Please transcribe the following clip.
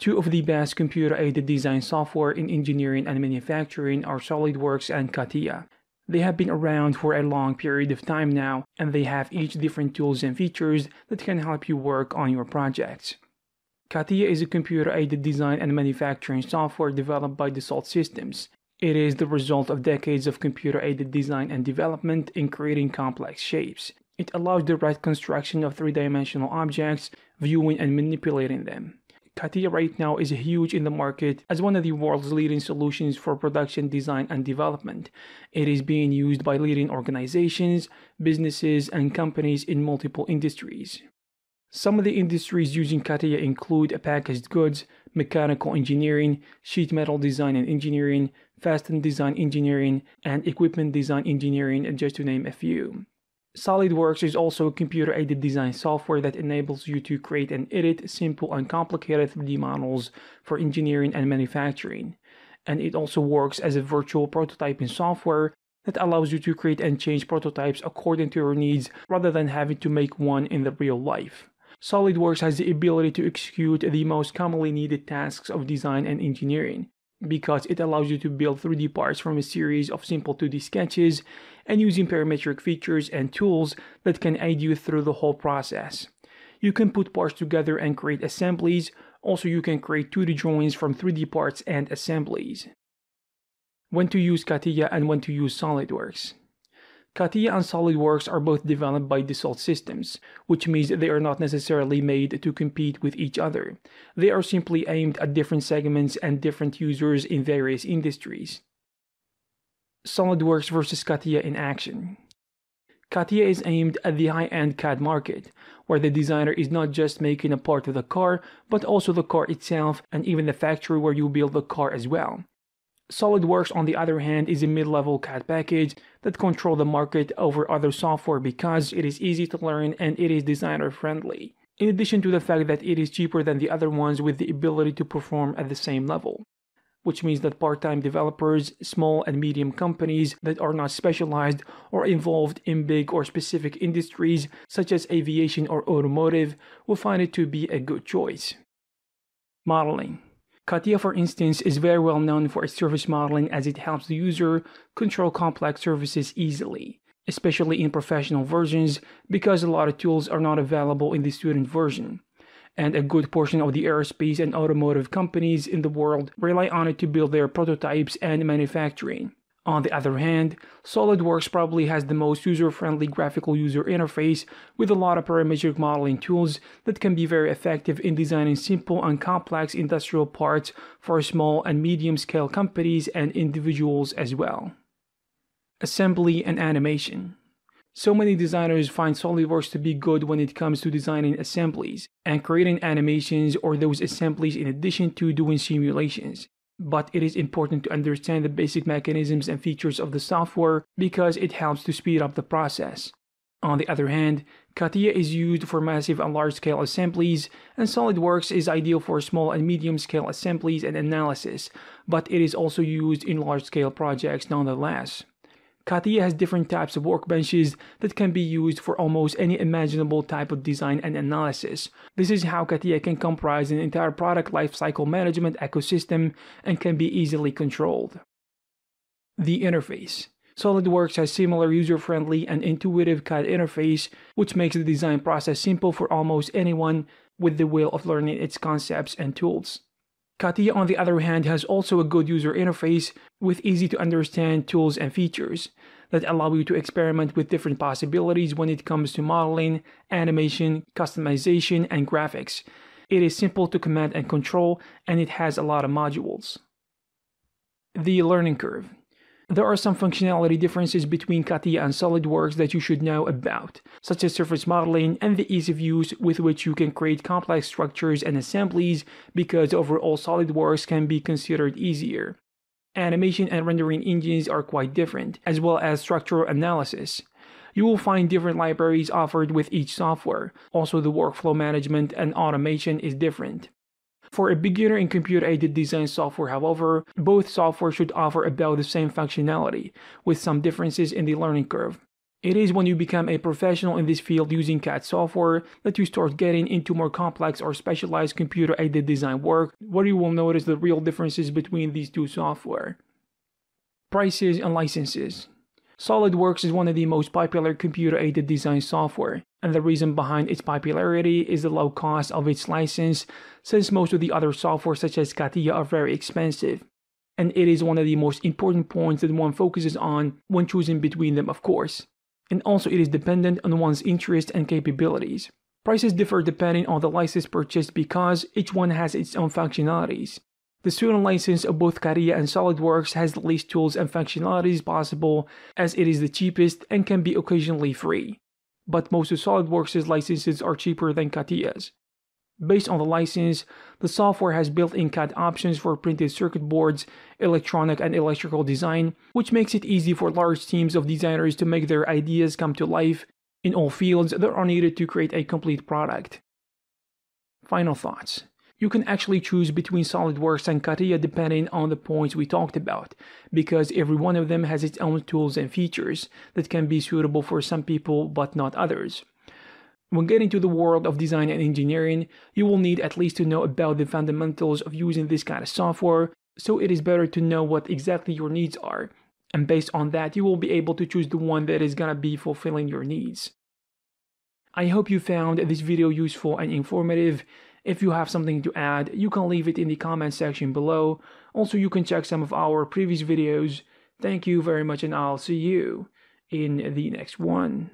Two of the best computer-aided design software in engineering and manufacturing are SolidWorks and CATIA. They have been around for a long period of time now, and they have each different tools and features that can help you work on your projects. CATIA is a computer-aided design and manufacturing software developed by Dassault Systems. It is the result of decades of computer-aided design and development in creating complex shapes. It allows direct construction of three-dimensional objects, viewing and manipulating them. Katia right now is huge in the market as one of the world's leading solutions for production design and development. It is being used by leading organizations, businesses, and companies in multiple industries. Some of the industries using Katia include packaged goods, mechanical engineering, sheet metal design and engineering, fastening design engineering, and equipment design engineering, just to name a few. SolidWorks is also a computer-aided design software that enables you to create and edit simple and complicated 3D models for engineering and manufacturing. And it also works as a virtual prototyping software that allows you to create and change prototypes according to your needs rather than having to make one in the real life. SolidWorks has the ability to execute the most commonly needed tasks of design and engineering, because it allows you to build 3D parts from a series of simple 2D sketches and using parametric features and tools that can aid you through the whole process. You can put parts together and create assemblies, also you can create 2D drawings from 3D parts and assemblies. When to use CATIA and when to use SOLIDWORKS. CATIA and SOLIDWORKS are both developed by Dassault Systems, which means they are not necessarily made to compete with each other. They are simply aimed at different segments and different users in various industries. SOLIDWORKS versus CATIA in action. CATIA is aimed at the high-end CAD market, where the designer is not just making a part of the car, but also the car itself and even the factory where you build the car as well. SolidWorks, on the other hand, is a mid-level CAD package that control the market over other software because it is easy to learn and it is designer-friendly, in addition to the fact that it is cheaper than the other ones with the ability to perform at the same level. Which means that part time developers, small and medium companies that are not specialized or involved in big or specific industries such as aviation or automotive will find it to be a good choice. Modeling Katia, for instance, is very well known for its service modeling as it helps the user control complex services easily, especially in professional versions because a lot of tools are not available in the student version. And a good portion of the aerospace and automotive companies in the world rely on it to build their prototypes and manufacturing. On the other hand, SolidWorks probably has the most user-friendly graphical user interface with a lot of parametric modeling tools that can be very effective in designing simple and complex industrial parts for small and medium-scale companies and individuals as well. Assembly and animation. So many designers find SolidWorks to be good when it comes to designing assemblies and creating animations or those assemblies in addition to doing simulations but it is important to understand the basic mechanisms and features of the software because it helps to speed up the process. On the other hand, CATIA is used for massive and large-scale assemblies, and SOLIDWORKS is ideal for small and medium-scale assemblies and analysis, but it is also used in large-scale projects nonetheless. CATIA has different types of workbenches that can be used for almost any imaginable type of design and analysis. This is how CATIA can comprise an entire product lifecycle management ecosystem and can be easily controlled. The interface. SolidWorks has similar user-friendly and intuitive CAD interface, which makes the design process simple for almost anyone with the will of learning its concepts and tools. Kati, on the other hand, has also a good user interface with easy to understand tools and features that allow you to experiment with different possibilities when it comes to modeling, animation, customization, and graphics. It is simple to command and control, and it has a lot of modules. The learning curve. There are some functionality differences between CATIA and SolidWorks that you should know about, such as surface modeling and the ease of use with which you can create complex structures and assemblies because overall SolidWorks can be considered easier. Animation and rendering engines are quite different, as well as structural analysis. You will find different libraries offered with each software. Also, the workflow management and automation is different. For a beginner in computer aided design software, however, both software should offer about the same functionality, with some differences in the learning curve. It is when you become a professional in this field using CAD software that you start getting into more complex or specialized computer aided design work, where you will notice the real differences between these two software. Prices and licenses. SolidWorks is one of the most popular computer aided design software, and the reason behind its popularity is the low cost of its license, since most of the other software such as CATIA are very expensive. And it is one of the most important points that one focuses on when choosing between them, of course. And also, it is dependent on one's interests and capabilities. Prices differ depending on the license purchased because each one has its own functionalities. The student license of both Carilla and SolidWorks has the least tools and functionalities possible as it is the cheapest and can be occasionally free. But most of SolidWorks' licenses are cheaper than Catilla's. Based on the license, the software has built-in CAD options for printed circuit boards, electronic and electrical design, which makes it easy for large teams of designers to make their ideas come to life in all fields that are needed to create a complete product. Final thoughts you can actually choose between SolidWorks and CATIA depending on the points we talked about, because every one of them has its own tools and features that can be suitable for some people but not others. When getting to the world of design and engineering, you will need at least to know about the fundamentals of using this kind of software, so it is better to know what exactly your needs are, and based on that, you will be able to choose the one that is gonna be fulfilling your needs. I hope you found this video useful and informative. If you have something to add, you can leave it in the comment section below. Also, you can check some of our previous videos. Thank you very much and I'll see you in the next one.